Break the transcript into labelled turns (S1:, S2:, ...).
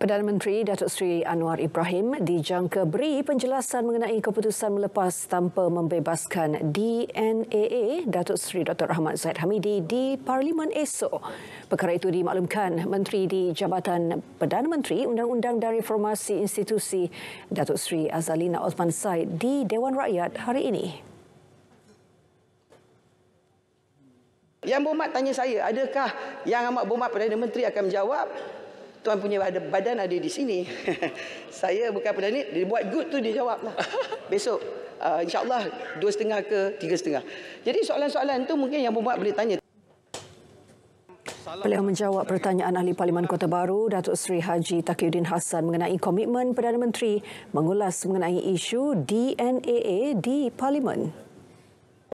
S1: Perdana Menteri Datuk Seri Anwar Ibrahim dijangka beri penjelasan mengenai keputusan melepas tanpa membebaskan DNAA Datuk Seri Dr. Rahmat Zaid Hamidi di Parlimen esok. Perkara itu dimaklumkan Menteri di Jabatan Perdana Menteri Undang-Undang dan Reformasi Institusi Datuk Seri Azalina Osman Said di Dewan Rakyat hari ini.
S2: Yang Bumat tanya saya, adakah yang Amat Bumat Perdana Menteri akan menjawab Tuan punya badan, badan ada di sini. saya bukan pada ni, dia buat good tu dia jawab lah. Besok, uh, insyaAllah dua setengah ke tiga setengah. Jadi soalan-soalan tu mungkin yang membuat
S3: boleh tanya.
S1: Beliau menjawab pertanyaan Ahli Parlimen Kota Baru, Datuk Seri Haji Takiuddin Hassan mengenai komitmen Perdana Menteri mengulas mengenai isu DNAA di Parlimen.